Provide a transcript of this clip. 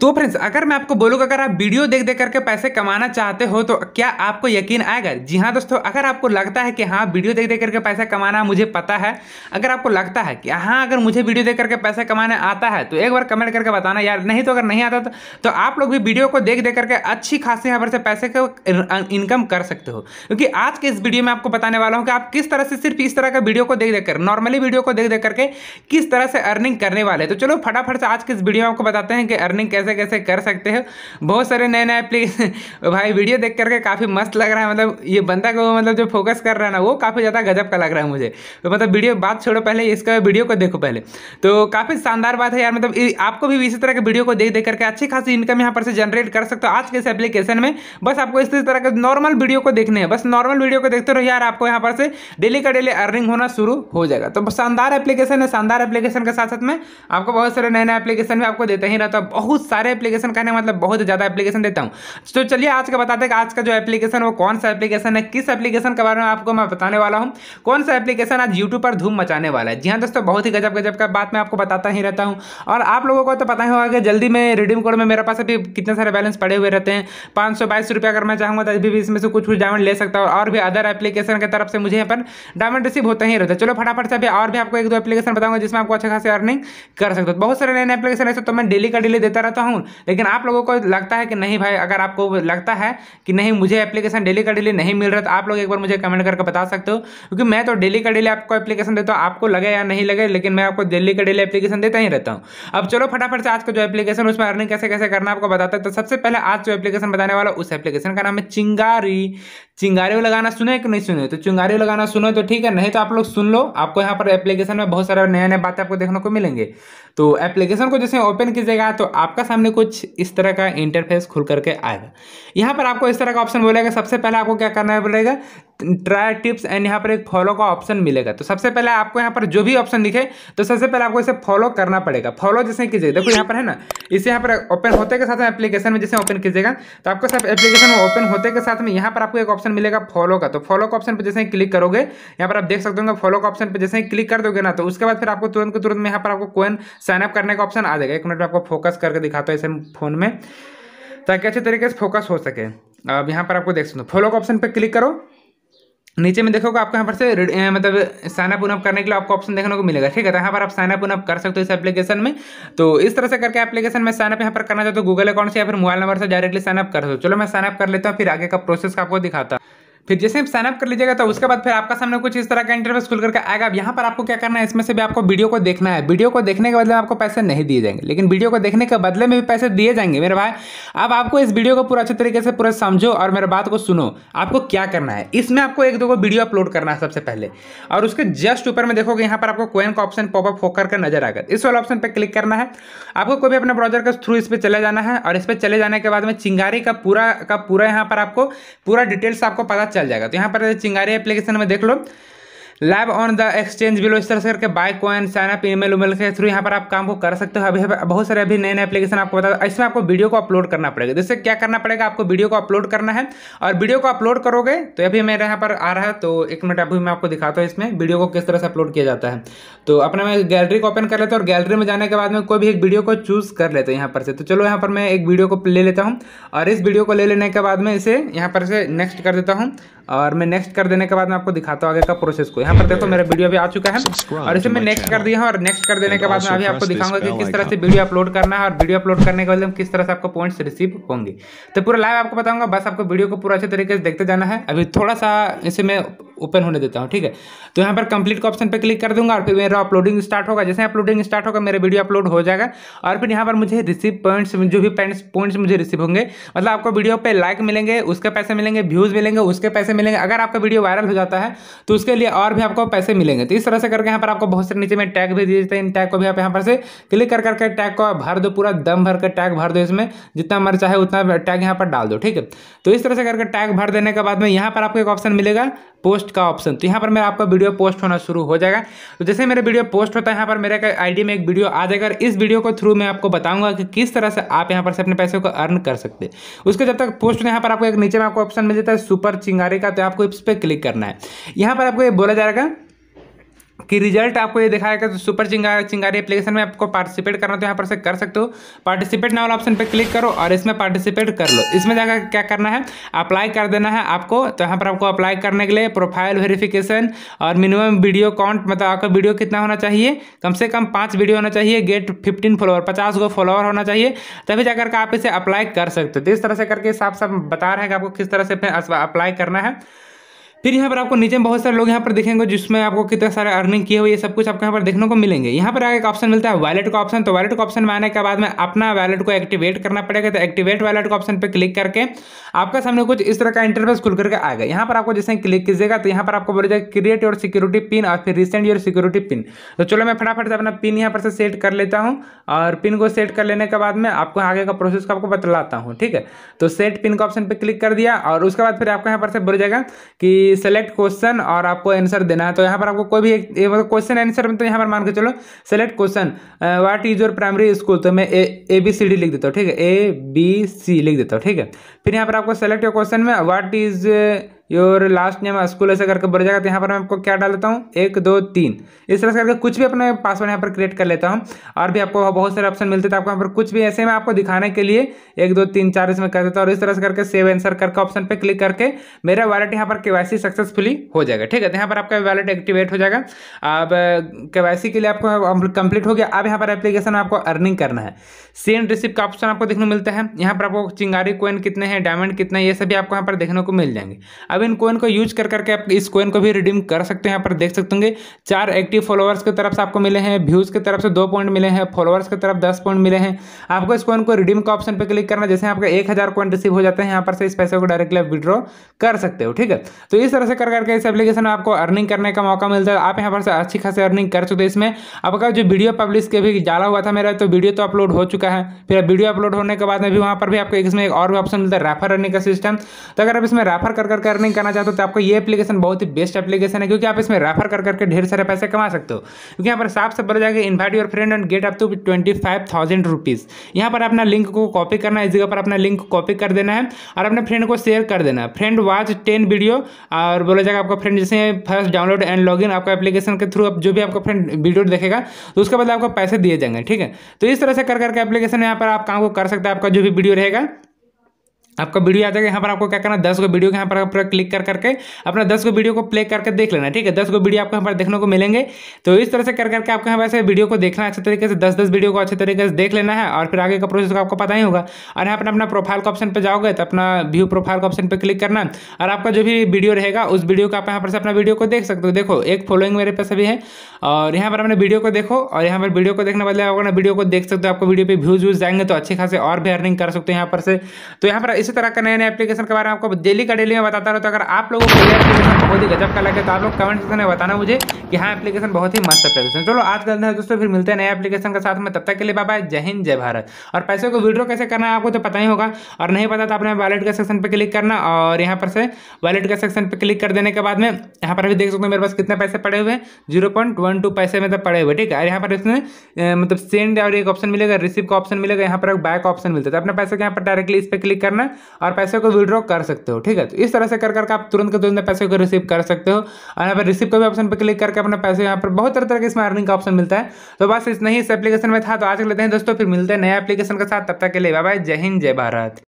तो फ्रेंड्स अगर मैं आपको बोलूँगा अगर आप वीडियो देख देख करके पैसे कमाना चाहते हो तो क्या आपको यकीन आएगा जी हाँ दोस्तों अगर आपको लगता है कि हाँ वीडियो देख देख करके पैसा कमाना मुझे पता है अगर आपको लगता है कि हाँ अगर मुझे वीडियो देख करके पैसा कमाना आता है तो एक बार कमेंट करके बताना यार नहीं तो अगर नहीं आता तो, तो आप लोग भी वीडियो को देख देख करके अच्छी खासी यहाँ पर से पैसे को इनकम कर सकते हो क्योंकि आज के इस वीडियो में आपको बताने वाला हूँ कि आप किस तरह से सिर्फ इस तरह का वीडियो को देख देख कर नॉर्मली वीडियो को देख देख करके किस तरह से अर्निंग करने वाले तो चलो फटाफट से आज के इस वीडियो में आपको बताते हैं कि अर्निंग कैसे कैसे कैसे कर सकते हो बहुत सारे नए नए एप्लीकेशन भाई वीडियो देख करके काफ़ी मस्त लग रहा है मतलब ये बंदा को मतलब जो फोकस कर रहा है ना वो काफ़ी ज़्यादा गजब का लग रहा है मुझे तो मतलब वीडियो बात छोड़ो पहले इसका वीडियो को देखो पहले तो काफ़ी शानदार बात है यार मतलब आपको भी इसी तरह के वीडियो को देख देख करके अच्छी खासी इनकम यहाँ पर से जनरेट कर सकते हो आज के इस एप्लीकेशन में बस आपको इस तरह के नॉर्मल वीडियो को देखने हैं बस नॉर्मल वीडियो को देखते रहो यार आपको यहाँ पर से डेली का डेली अर्निंग होना शुरू हो जाएगा तो शानदार एप्लीकेशन है शानदार एप्लीकेशन के साथ साथ में आपको बहुत सारे नए नए एप्लीकेशन भी आपको देते ही रहता है बहुत सारे एप्लीकेशन कहने मतलब बहुत ज़्यादा एप्लीकेशन देता हूँ तो चलिए आज का बताते हैं आज का जो एप्लीकेशन वो कौन सा एप्लीकेशन है किस एप्लीकेशन के बारे में आपको मैं बताने वाला हूँ कौन सा एप्लीकेशन आज यूट्यूब पर धूम मचाने वाला है जी हाँ दोस्तों बहुत ही गजब गजब का बात मैं आपको बताता ही रहता हूँ और आप लोगों को तो पता ही होगा कि जल्दी में रिडीम कोड में मेरे पास अभी कितने सारे बैलेंस पड़े हुए रहते हैं पाँच सौ बाईस अगर मैं चाहूँगा तो अभी भी इसमें से कुछ कुछ डायमंड ले सकता हूँ और भी अदर एप्लीकेशन की तरफ से मुझे यहाँ पर डायमंड रिसीव होता ही रहता है चलो फटाफट से अभी और भी आपको एक दो एप्लीकेशन बताऊंगा जिसमें आपको अच्छा खासी अर्निंग कर सकते हो बहुत सारे नए एप्लीकेशन ऐसे तो मैं डेली का डेली देता रहता हूँ हूँ लेकिन आप लोगों को लगता है कि नहीं भाई अगर आपको लगता है कि नहीं मुझे एप्लीकेशन डेली का डेली नहीं मिल रहा तो आप लोग एक बार मुझे कमेंट करके बता सकते हो क्योंकि मैं तो डेली का डेली आपको एप्लीकेशन देता हूँ आपको लगे या नहीं लगे लेकिन मैं आपको डेली का डेली एप्लीकेशन देता ही रहता हूँ अब चलो फटाफट से आज का जो एप्लीकेशन उसमें अर्निंग कैसे कैसे करना आपको बताता है तो सबसे पहले आज जो एप्लीकेशन बताने वाला उस एप्लीकेशन का नाम है चिंगारी चिंगारी लगाना सुने कि नहीं सुने तो चिंगारी लगाना सुनो तो ठीक है नहीं तो आप लोग सुन लो आपको यहाँ पर एप्लीकेशन में बहुत सारे नया नया बातें आपको देखने को मिलेंगे तो एप्लीकेशन को जैसे ओपन कीजिएगा तो आपका सामने कुछ इस तरह का इंटरफेस खुल करके आएगा यहाँ पर आपको इस तरह का ऑप्शन बोलेगा सबसे पहले आपको क्या करना है बोलेगा ट्राई टिप्स एंड यहाँ पर एक फॉलो का ऑप्शन मिलेगा तो सबसे पहले आपको यहाँ पर जो भी ऑप्शन दिखे तो सबसे पहले आपको इसे फॉलो करना पड़ेगा फॉलो जैसे कीजिए देखो यहाँ पर है ना इसे यहाँ पर ओपन होते के साथ में एप्लीकेशन में जैसे ओपन कीजिएगा तो आपको सब एप्लीकेशन ओपन होते के साथ में यहाँ पर आपको एक ऑप्शन मिलेगा फॉलो का तो फॉलो का ऑप्शन पर जैसे ही क्लिक करोगे यहाँ पर आप देख सकते हो फॉलो का ऑप्शन पर जैसे ही क्लिक कर दोगे ना तो उसके बाद फिर आपको तुरंत तुरंत में यहाँ पर आपको कोइन साइनअप करने का ऑप्शन आ जाएगा एक मिनट में आपको फोकस करके दिखाता हूँ ऐसे फोन में ताकि अच्छे तरीके से फोकस हो सके अब यहाँ पर आपको देख सकते हो फॉलो का ऑप्शन पर क्लिक करो नीचे में देखोगे आपको यहाँ पर से मतलब साइन अप उनअप करने के लिए आपको ऑप्शन देखने को मिलेगा ठीक है तो यहाँ पर आप साइन अप उनअप कर सकते हो इस एप्लीकेशन में तो इस तरह से करके एप्लीकेशन में साइनअप यहाँ पर करना चाहते हो गूगल अकाउंट से या फिर मोबाइल नंबर से डायरेक्टली साइनअप कर सकते हो चलो मैं साइन अप कर लेता हूँ फिर आगे का प्रोसेस आपको दिखाता हूँ फिर जैसे आप साइनअप कर लीजिएगा तो उसके बाद फिर आपका सामने कुछ इस तरह का इंटरव्यूस खुल करके आएगा अब यहाँ पर आपको क्या करना है इसमें से भी आपको वीडियो को देखना है वीडियो को देखने के बदले आपको पैसे नहीं दिए जाएंगे लेकिन वीडियो को देखने के बदले में भी पैसे दिए जाएंगे मेरे भाई अब आपको इस वीडियो को पूरा अच्छे तरीके से पूरा समझो और मेरे बात को सुनो आपको क्या करना है इसमें आपको एक दो को वीडियो अपलोड करना है सबसे पहले और उसके जस्ट ऊपर में देखोगे यहाँ पर आपको कोइन का ऑप्शन पॉपअप होकर के नजर आएगा इस वाले ऑप्शन पर क्लिक करना है आपको कोई भी अपने ब्राउजर के थ्रू इस पर चले जाना है और इस पर चले जाने के बाद में चिंगारी का पूरा का पूरा यहाँ पर आपको पूरा डिटेल्स आपको पता चल जाएगा तो यहाँ पर चिंगारी एप्लीकेशन में देख लो live on the exchange below इस तरह से करके बाय कॉइन साइनअप ईमेल उमेल के थ्रू यहाँ पर आप काम को कर सकते हो अभी बहुत सारे अभी नए नए एप्लीकेशन आपको बता इसमें आपको वीडियो को अपलोड करना पड़ेगा जैसे क्या करना पड़ेगा आपको वीडियो को अपलोड करना है और वीडियो को अपलोड करोगे तो अभी मेरे यहाँ पर आ रहा है तो एक मिनट अभी मैं आपको दिखाता हूँ इसमें वीडियो को किस तरह से अपलोड किया जाता है तो अपने मैं गैलरी को ओपन कर लेता हूँ और गैलरी में जाने के बाद में कोई भी एक वीडियो को चूज़ कर लेते हैं यहाँ पर से तो चलो यहाँ पर मैं एक वीडियो को ले लेता हूँ और इस वीडियो को ले लेने के बाद में इसे यहाँ पर से नेक्स्ट कर देता हूँ और मैं नेक्स्ट कर देने के बाद मैं आपको दिखाता हूँ आगे का प्रोसेस को यहाँ पर देखो मेरा वीडियो भी आ चुका है और इसे मैं नेक्स्ट कर दिया हूँ और नेक्स्ट कर देने के बाद मैं अभी आपको दिखाऊंगा कि किस तरह से वीडियो अपलोड करना है और वीडियो अपलोड करने के बाद किस तरह से आपको पॉइंट्स रिसीव होंगे तो पूरा लाइव आपको बताऊंगा बस आपको वीडियो को पूरा अच्छे तरीके से देखते जाना है अभी थोड़ा सा इसे मैं ओपन होने देता हूँ ठीक है तो यहाँ पर कंप्लीट का ऑप्शन पर क्लिक कर दूंगा और फिर मेरा अपलोडिंग स्टार्ट होगा जैसे अपलोडिंग स्टार्ट होगा मेरा वीडियो अपलोड हो जाएगा और फिर यहाँ पर मुझे रिसीव पॉइंट्स जो भी पॉइंट्स पॉइंट्स मुझे रिसीव होंगे मतलब आपको वीडियो पर लाइक मिलेंगे उसके पैसे मिलेंगे व्यूज़ मिलेंगे उसके पैसे मिलेंगे अगर आपका वीडियो वायरल हो जाता है तो उसके लिए और भी आपको पैसे मिलेंगे तो इस तरह से करके यहाँ पर आपको बहुत सारे नीचे में टैग भी दिए जाते हैं इन टैग को भी आप यहाँ पर से क्लिक कर करके टैग को भर दो पूरा दम भर कर टैग भर दो इसमें जितना मर चाहे उतना टैग यहाँ पर डाल दो ठीक है तो इस तरह से करके टैग भर देने के बाद में यहाँ पर आपको एक ऑप्शन मिलेगा पोस्ट पोस्ट का ऑप्शन तो यहाँ पर मेरा आपका वीडियो पोस्ट होना शुरू हो जाएगा तो जैसे मेरा वीडियो पोस्ट होता है यहाँ पर मेरे आईडी में एक वीडियो आ जाएगा इस वीडियो को थ्रू मैं आपको बताऊंगा कि किस तरह से आप यहाँ पर से अपने पैसे को अर्न कर सकते हैं उसके जब तक पोस्ट यहाँ पर आपको एक नीचे में आपको ऑप्शन मिल जाता है सुपर चिंगारी का तो आपको इस पर क्लिक करना है यहाँ पर आपको ये बोला जाएगा कि रिजल्ट आपको ये दिखाएगा तो सुपर चिंगा चिंगारी एप्लीकेशन में आपको पार्टिसिपेट करना तो यहाँ पर से कर सकते हो पार्टिसिपेट नाउल ऑप्शन पे क्लिक करो और इसमें पार्टिसिपेट कर लो इसमें जाकर क्या करना है अप्लाई कर देना है आपको तो यहाँ पर आपको अप्लाई करने के लिए प्रोफाइल वेरिफिकेशन और मिनिमम वीडियो काउंट मतलब आपका वीडियो कितना होना चाहिए कम से कम पाँच वीडियो होना चाहिए गेट फिफ्टीन फॉलोअर पचास गो फॉलोअर होना चाहिए तभी जाकर के आप इसे अप्लाई कर सकते हो तो इस तरह से करके साफ साफ बता रहे हैं कि आपको किस तरह से अप्लाई करना है फिर यहाँ पर आपको नीचे बहुत सारे लोग यहाँ पर देखेंगे जिसमें आपको कितने सारे अर्निंग किए हुए ये सब कुछ आपको यहाँ पर देखने को मिलेंगे यहाँ पर आगे एक ऑप्शन मिलता है वैलेट का ऑप्शन तो वैलेट का ऑप्शन में आने के बाद में अपना वैलेट को एक्टिवेट करना पड़ेगा तो एक्टिवेट वैलेट का ऑप्शन पर क्लिक करके आपका सामने कुछ इस तरह का इंटरफेस खुल करके आएगा यहाँ पर आपको जैसे क्लिक कीजिएगा तो यहाँ पर आपको बोल जाएगा क्रिएट योर सिक्योरिटी पिन और फिर रिसेंट योर सिक्योरिटी पिन तो चलो मैं फटाफट से अपना पिन यहाँ पर सेट कर लेता हूँ और पिन को सेट कर लेने के बाद में आपको आगे का प्रोसेस को आपको बतलाता हूँ ठीक है तो सेट पिन का ऑप्शन पर क्लिक कर दिया और उसके बाद फिर आपको यहाँ पर से बोल जाएगा कि सेलेक्ट क्वेश्चन और आपको आंसर देना है तो यहाँ पर आपको कोई भी एक मतलब क्वेश्चन आंसर में तो यहाँ पर मान के चलो select question what is your primary school तो मैं ए बी सी डी लिख देता हूँ ठीक है ए बी सी लिख देता हूँ ठीक है फिर यहाँ पर आपको सेलेक्ट क्वेश्चन में व्हाट इज और लास्ट नेम स्कूल ऐसा करके बढ़ जाएगा तो यहाँ पर मैं आपको क्या डाल देता हूँ एक दो तीन इस तरह से करके कुछ भी अपना पासवर्ड यहाँ पर क्रिएट कर लेता हूँ और भी आपको बहुत सारे ऑप्शन मिलते थे तो आपको यहाँ पर कुछ भी ऐसे में आपको दिखाने के लिए एक दो तीन चार इसमें कर देता हूँ और इस तरह से करके सेव एंसर करके ऑप्शन पर क्लिक करके मेरा वॉलेट यहाँ पर के सक्सेसफुली हो जाएगा ठीक है तो यहाँ पर आपका वॉलेट एक्टिवेट हो जाएगा अब के के लिए आपको कंप्लीट हो गया अब यहाँ पर एप्लीकेशन आपको अर्निंग करना है सेंड रिसिप का ऑप्शन आपको देखने को मिलता है यहाँ पर आपको चिंगारी कोइन कितने हैं डायमंड कितने ये सभी आपको यहाँ पर देखने को मिल जाएंगे अब इन कोइन को यूज कर करके आप इस कोइन को भी रिडीम कर सकते हैं यहाँ पर देख सकते होंगे चार एक्टिव फॉलोअर्स की तरफ से आपको मिले हैं व्यूज़ की तरफ से दो पॉइंट मिले हैं फॉलोअर्स की तरफ दस पॉइंट मिले हैं आपको इस कोइन को रिडीम का ऑप्शन पर क्लिक करना जैसे आपका एक हज़ार कोइन रिसीव हो जाते हैं यहाँ पर से इस पैसे को डायरेक्टली आप विड्रॉ कर सकते हो ठीक है तो इस तरह से कर करके इस एप्लीकेशन में आपको अर्निंग करने का मौका मिलता है आप यहाँ पर से अच्छी खासी अर्निंग कर चुके इसमें आपका जो वीडियो पब्लिश के भी डाला हुआ था मेरा तो वीडियो तो अपलोड हो चुका है फिर वीडियो अपलोड होने के बाद में भी वहाँ पर भी आपको इसमें एक और भी ऑप्शन मिलता है रेफर अर्निंग का सिस्टम तो अगर आप इसमें रेफर कर करके अर्निंग करना चाहते हो तो आपको ये एप्लीकेशन बहुत ही बेस्ट एप्लीकेशन है क्योंकि आप इसमें रेफर कर करके ढेर सारे पैसे कमा सकते हो क्योंकि यहाँ पर साफ से बोला जाएगा invite your friend and get up to twenty five thousand rupees यहाँ पर अपना लिंक को कॉपी करना है इस जगह पर अपना लिंक कॉपी कर देना है और अपने फ्रेंड को शेयर कर देना है फ्रेंड वॉच टेन वीडियो और बोला जाएगा आपका फ्रेंड जैसे फर्स्ट डाउनलोड एंड लॉगिन आपका एप्लीकेशन के थ्रू जो भी आपका फ्रेंड वीडियो देखेगा तो उसके बाद आपको पैसे दिए जाएंगे ठीक है तो इस तरह से कर करके एप्लीकेशन यहाँ पर आप काम को कर सकते हैं आपका जो भी वीडियो रहेगा आपका वीडियो आ जाएगा यहाँ पर आपको क्या करना दस को वीडियो यहाँ पर आप क्लिक कर करके अपना दस को वीडियो को प्ले करके देख लेना ठीक है दस को वीडियो आपको यहाँ पर देखने को मिलेंगे तो इस तरह से कर करके आपको यहाँ वैसे वीडियो को देखना अच्छे तरीके से दस दस वीडियो को अच्छे तरीके से देख लेना है और फिर आगे का प्रोसेस आपको पता ही होगा और यहाँ पर अपना प्रोफाइल का ऑप्शन पर जाओगे तो अपना व्यू प्रोफाइल का ऑप्शन पर क्लिक करना और आपका जो भी वीडियो रहेगा उस वीडियो को आप यहाँ पर से अपना वीडियो को देख सकते हो देखो एक फॉलोइंग मेरे पास अभी है और यहाँ पर अपने वीडियो को देखो और यहाँ पर वीडियो को देखने वाले आप अपना वीडियो को देख सकते हो आपको वीडियो पर व्यूज व्यूज जाएंगे तो अच्छे खासे और भी अर्निंग कर सकते हो यहाँ पर से तो यहाँ पर इसी तरह का नए नए एप्लीकेशन के बारे में आपको डेली का डेली में बताता रहूँ तो अगर आप लोगों को एप्लीकेशन बहुत ही गजब का लगे तो आप लोग कमेंट सेक्शन में बताना मुझे कि हाँ एप्लीकेशन बहुत ही मस्त एप्लीकेशन चलो आज कल है दोस्तों फिर मिलते हैं नए एप्लीकेशन के साथ में तब तक के लिए बाबा जय हिंद जय भारत और पैसे को विड्रॉ कैसे करना है आपको तो पता ही होगा और नहीं पता तो आपने वॉलेट का सेक्शन पर क्लिक करना और यहाँ पर से वालेट के सेक्शन पर क्लिक कर देने के बाद में यहाँ पर भी देख सकते हो मेरे पास कितने पैसे पड़े हुए हैं जीरो पैसे मतलब पड़े हुए ठीक है और यहाँ पर इसमें मतलब सेंड और एक ऑप्शन मिलेगा रिसीव का ऑप्शन मिलेगा यहाँ पर एक बैक ऑप्शन मिलता है तो अपने पैसे के यहाँ पर डायरेक्टली इस पर क्लिक करना और पैसे को विड्रॉ कर सकते हो ठीक है तो इस तरह से कर करके आप तुरंत के तुरंत पैसे को रिसीव कर सकते हो और यहाँ पर रिसीव का भी ऑप्शन पर क्लिक करके अपना पैसे यहाँ पर बहुत तरह तरह के इसमें अर्निंग का ऑप्शन मिलता है तो बस इतना ही इस एप्लीकेशन में था तो आज लेते हैं दोस्तों फिर मिलते हैं नए एप्लीकेशन के साथ तब तक के लिए बाय जय हिंद जय भारत